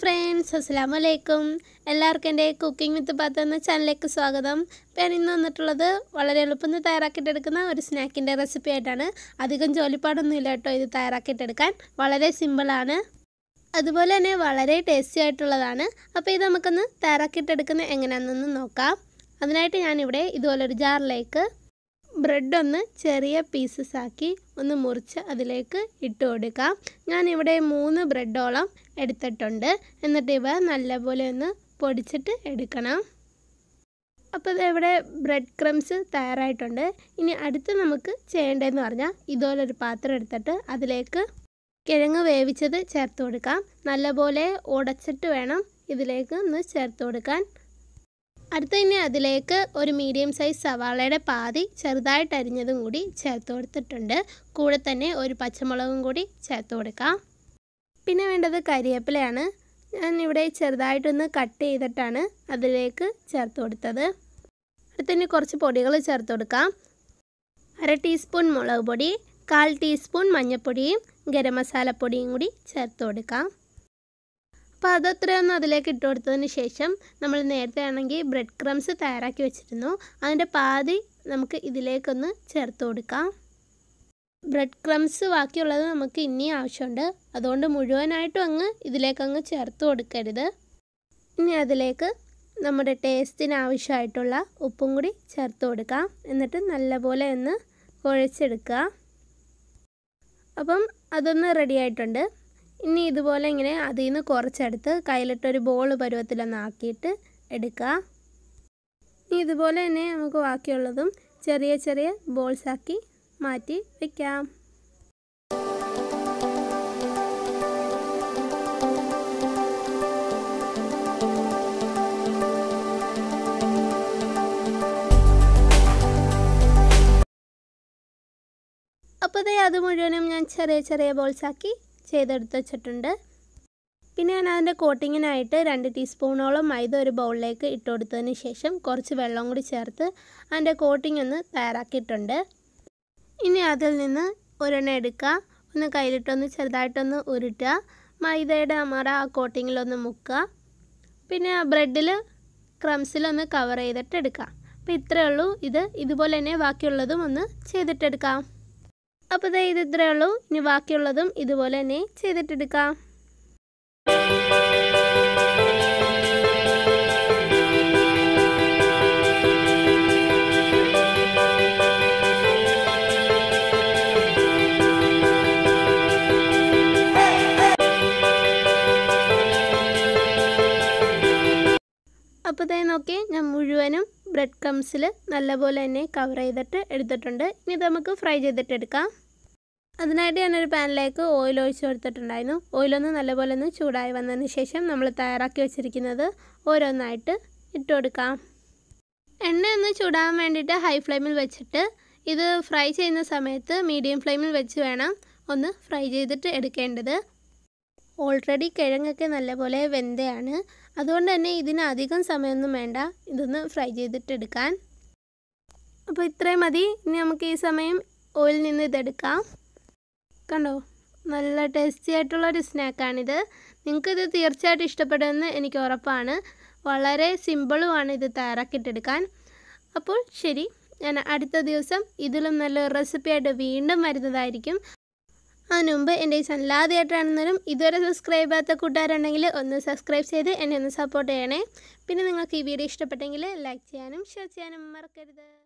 friends അസ്സാം വലൈക്കും എല്ലാവർക്കും എൻ്റെ കുക്കിംഗ് വിത്ത് പാത്ത എന്ന ചാനലിലേക്ക് സ്വാഗതം അപ്പോൾ ഞാൻ ഇന്ന് വന്നിട്ടുള്ളത് വളരെ എളുപ്പത്തിൽ തയ്യാറാക്കിയിട്ടെടുക്കുന്ന ഒരു സ്നാക്കിൻ്റെ റെസിപ്പി ആയിട്ടാണ് അധികം ഇല്ല കേട്ടോ ഇത് തയ്യാറാക്കിയിട്ടെടുക്കാൻ വളരെ സിമ്പിളാണ് അതുപോലെ തന്നെ വളരെ ടേസ്റ്റി ആയിട്ടുള്ളതാണ് അപ്പോൾ ഇത് നമുക്കൊന്ന് തയ്യാറാക്കിയിട്ടെടുക്കുന്നത് എങ്ങനെയാണെന്നൊന്ന് നോക്കാം അതിനായിട്ട് ഞാനിവിടെ ഇതുപോലൊരു ജാറിലേക്ക് ബ്രെഡ് ഒന്ന് ചെറിയ പീസസ് ആക്കി ഒന്ന് മുറിച്ച് അതിലേക്ക് ഇട്ട് കൊടുക്കാം ഞാനിവിടെ മൂന്ന് ബ്രെഡോളം എടുത്തിട്ടുണ്ട് എന്നിട്ട് ഇവ നല്ലപോലെ ഒന്ന് പൊടിച്ചിട്ട് എടുക്കണം അപ്പോൾ ഇവിടെ ബ്രെഡ് ക്രംസ് തയ്യാറായിട്ടുണ്ട് ഇനി അടുത്ത് നമുക്ക് ചെയ്യേണ്ടതെന്ന് പറഞ്ഞാൽ ഇതുപോലൊരു പാത്രം എടുത്തിട്ട് അതിലേക്ക് കിഴങ്ങ് വേവിച്ചത് ചേർത്ത് കൊടുക്കാം നല്ലപോലെ ഉടച്ചിട്ട് വേണം ഇതിലേക്ക് ഒന്ന് ചേർത്ത് കൊടുക്കാൻ അടുത്ത തന്നെ അതിലേക്ക് ഒരു മീഡിയം സൈസ് സവാളയുടെ പാതി ചെറുതായിട്ട് അരിഞ്ഞതും കൂടി ചേർത്ത് കൊടുത്തിട്ടുണ്ട് കൂടെ തന്നെ ഒരു പച്ചമുളകും കൂടി ചേർത്ത് കൊടുക്കാം പിന്നെ വേണ്ടത് കരിയേപ്പിലയാണ് ഞാൻ ഇവിടെ ചെറുതായിട്ടൊന്ന് കട്ട് ചെയ്തിട്ടാണ് അതിലേക്ക് ചേർത്ത് കൊടുത്തത് തന്നെ കുറച്ച് പൊടികൾ ചേർത്ത് കൊടുക്കാം അര ടീസ്പൂൺ മുളക് പൊടി കാൽ ടീസ്പൂൺ മഞ്ഞൾപ്പൊടിയും ഗരം മസാലപ്പൊടിയും കൂടി ചേർത്ത് കൊടുക്കാം അപ്പോൾ അതത്രയൊന്ന് അതിലേക്ക് ഇട്ട് കൊടുത്തതിന് ശേഷം നമ്മൾ നേരത്തെ ആണെങ്കിൽ ബ്രെഡ് ക്രംസ് തയ്യാറാക്കി വെച്ചിരുന്നു അതിൻ്റെ പാതി നമുക്ക് ഇതിലേക്കൊന്ന് ചേർത്ത് കൊടുക്കാം ബ്രെഡ് ക്രംസ് ബാക്കിയുള്ളത് നമുക്ക് ഇനിയും ആവശ്യമുണ്ട് അതുകൊണ്ട് മുഴുവനായിട്ടും അങ്ങ് ഇതിലേക്കങ്ങ് ചേർത്ത് കൊടുക്കരുത് ഇനി അതിലേക്ക് നമ്മുടെ ടേസ്റ്റിന് ആവശ്യമായിട്ടുള്ള ഉപ്പും കൂടി ചേർത്ത് കൊടുക്കാം എന്നിട്ട് നല്ലപോലെ ഒന്ന് കുഴച്ചെടുക്കുക അപ്പം അതൊന്ന് റെഡി ആയിട്ടുണ്ട് ഇനി ഇതുപോലെ ഇങ്ങനെ അതിൽ നിന്ന് കുറച്ചെടുത്ത് കയ്യിലിട്ടൊരു ബോൾ പരുവത്തിലൊന്ന് ആക്കിയിട്ട് എടുക്കുക ഇനി ഇതുപോലെ തന്നെ നമുക്ക് ബാക്കിയുള്ളതും ചെറിയ ചെറിയ ബോൾസാക്കി മാറ്റി വയ്ക്കാം അപ്പോൾ അത് മുഴുവനും ഞാൻ ചെറിയ ചെറിയ ബോൾസാക്കി ചെയ്തെടുത്ത് വെച്ചിട്ടുണ്ട് പിന്നെ ഞാൻ അതിൻ്റെ കോട്ടിങ്ങിനായിട്ട് രണ്ട് ടീസ്പൂണോളം മൈദ ഒരു ബൗളിലേക്ക് ഇട്ട് കൊടുത്തതിന് ശേഷം കുറച്ച് വെള്ളം കൂടി ചേർത്ത് അതിൻ്റെ കോട്ടിംഗ് ഒന്ന് തയ്യാറാക്കിയിട്ടുണ്ട് ഇനി അതിൽ നിന്ന് ഒരെണ്ണം എടുക്കുക ഒന്ന് കയ്യിലിട്ടൊന്ന് ചെറുതായിട്ടൊന്ന് ഉരുട്ടുക മൈദയുടെ അമറ ആ കോട്ടിങ്ങിലൊന്ന് മുക്കുക പിന്നെ ബ്രെഡിൽ ക്രംസിലൊന്ന് കവർ ചെയ്തിട്ട് എടുക്കാം അപ്പോൾ ഇത്രയേ ഉള്ളൂ ഇത് ഇതുപോലെ തന്നെ ബാക്കിയുള്ളതും ഒന്ന് ചെയ്തിട്ടെടുക്കാം അപ്പോൾ ദേ ഇത് ഇത്രയേ ഉള്ളൂ ഇനി ബാക്കിയുള്ളതും ഇതുപോലെ തന്നെ ചെയ്തിട്ടെടുക്കാം അപ്പോൾ ഇതേ നോക്കി ഞാൻ മുഴുവനും ബ്രെഡ് ക്രംസിൽ നല്ലപോലെ തന്നെ കവർ ചെയ്തിട്ട് എടുത്തിട്ടുണ്ട് ഇനി ഇത് നമുക്ക് ഫ്രൈ ചെയ്തിട്ടെടുക്കാം അതിനായിട്ട് ഞാനൊരു പാനിലേക്ക് ഓയിൽ ഒഴിച്ച് കൊടുത്തിട്ടുണ്ടായിരുന്നു ഓയിലൊന്ന് നല്ലപോലെ ഒന്ന് ചൂടായി വന്നതിന് ശേഷം നമ്മൾ തയ്യാറാക്കി വെച്ചിരിക്കുന്നത് ഓരോന്നായിട്ട് ഇട്ട് കൊടുക്കാം എണ്ണ ഒന്ന് ചൂടാകാൻ വേണ്ടിയിട്ട് ഹൈ ഫ്ലെയിമിൽ വെച്ചിട്ട് ഇത് ഫ്രൈ ചെയ്യുന്ന സമയത്ത് മീഡിയം ഫ്ലെയിമിൽ വെച്ച് വേണം ഒന്ന് ഫ്രൈ ചെയ്തിട്ട് എടുക്കേണ്ടത് ഓൾറെഡി കിഴങ്ങൊക്കെ നല്ലപോലെ വെന്തയാണ് അതുകൊണ്ട് തന്നെ ഇതിന് അധികം സമയമൊന്നും വേണ്ട ഇതൊന്ന് ഫ്രൈ ചെയ്തിട്ട് എടുക്കാൻ അപ്പോൾ ഇത്രയും മതി ഇനി നമുക്ക് ഈ സമയം ഓയിൽ നിന്ന് ഇതെടുക്കാം കണ്ടോ നല്ല ടേസ്റ്റി ആയിട്ടുള്ളൊരു സ്നാക്കാണിത് നിങ്ങൾക്കിത് തീർച്ചയായിട്ടും ഇഷ്ടപ്പെടുമെന്ന് എനിക്ക് ഉറപ്പാണ് വളരെ സിമ്പിളുമാണ് ഇത് തയ്യാറാക്കിയിട്ടെടുക്കാൻ അപ്പോൾ ശരി ഞാൻ അടുത്ത ദിവസം ഇതിലും നല്ലൊരു റെസിപ്പിയായിട്ട് വീണ്ടും വരുന്നതായിരിക്കും അതിനു മുമ്പ് എൻ്റെ ഈ ചാനൽ ആദ്യമായിട്ടാണെന്നാലും ഇതുവരെ സബ്സ്ക്രൈബ് ചെയ്യാത്ത കൂട്ടുകാരുണ്ടെങ്കിൽ ഒന്ന് സബ്സ്ക്രൈബ് ചെയ്ത് എന്നെ ഒന്ന് സപ്പോർട്ട് ചെയ്യണേ പിന്നെ നിങ്ങൾക്ക് ഈ വീഡിയോ ഇഷ്ടപ്പെട്ടെങ്കിൽ ലൈക്ക് ചെയ്യാനും ഷെയർ ചെയ്യാനും മറക്കരുത്